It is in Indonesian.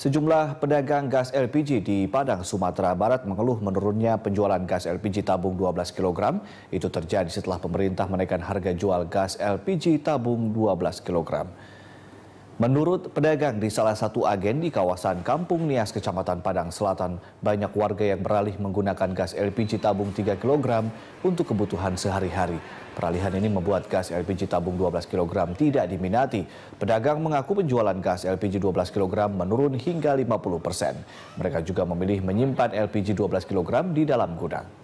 Sejumlah pedagang gas LPG di Padang, Sumatera Barat mengeluh menurunnya penjualan gas LPG tabung 12 kg. Itu terjadi setelah pemerintah menaikkan harga jual gas LPG tabung 12 kg. Menurut pedagang di salah satu agen di kawasan Kampung Nias, Kecamatan Padang Selatan, banyak warga yang beralih menggunakan gas LPG tabung 3 kg untuk kebutuhan sehari-hari. Peralihan ini membuat gas LPG tabung 12 kg tidak diminati. Pedagang mengaku penjualan gas LPG 12 kg menurun hingga 50 persen. Mereka juga memilih menyimpan LPG 12 kg di dalam gudang.